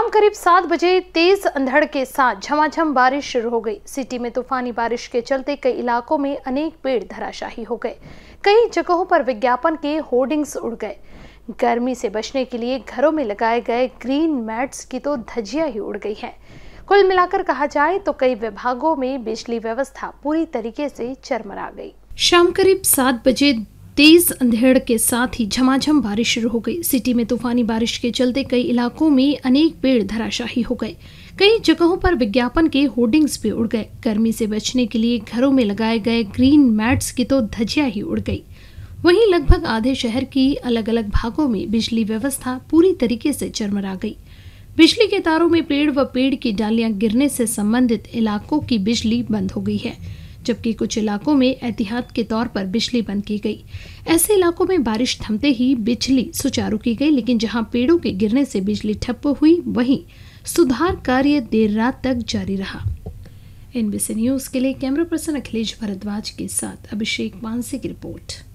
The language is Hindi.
शाम करीब सात बजे तेज अंधड़ के साथ झमाझम बारिश शुरू हो गई सिटी में तूफानी बारिश के चलते कई इलाकों में अनेक पेड़ धराशाही हो गए कई जगहों पर विज्ञापन के होर्डिंग्स उड़ गए गर्मी से बचने के लिए घरों में लगाए गए ग्रीन मैट्स की तो धजिया ही उड़ गई है कुल मिलाकर कहा जाए तो कई विभागों में बिजली व्यवस्था पूरी तरीके से चरमरा गई शाम करीब सात बजे तेज अंधेड़ के साथ ही झमाझम बारिश शुरू हो गई सिटी में तूफानी बारिश के चलते कई इलाकों में अनेक पेड़ धराशाही हो गए कई जगहों पर विज्ञापन के होर्डिंग्स भी उड़ गए गर्मी से बचने के लिए घरों में लगाए गए ग्रीन मैट्स की तो धजिया ही उड़ गई वहीं लगभग आधे शहर की अलग अलग भागों में बिजली व्यवस्था पूरी तरीके से चरमरा गई बिजली के तारों में पेड़ व पेड़ की डालियां गिरने से संबंधित इलाकों की बिजली बंद हो गई है जबकि कुछ इलाकों में एहतियात के तौर पर बिजली बंद की गई ऐसे इलाकों में बारिश थमते ही बिजली सुचारू की गई लेकिन जहां पेड़ों के गिरने से बिजली ठप्प हुई वहीं सुधार कार्य देर रात तक जारी रहा एनबीसी न्यूज के लिए कैमरा पर्सन अखिलेश भारद्वाज के साथ अभिषेक पांसे की रिपोर्ट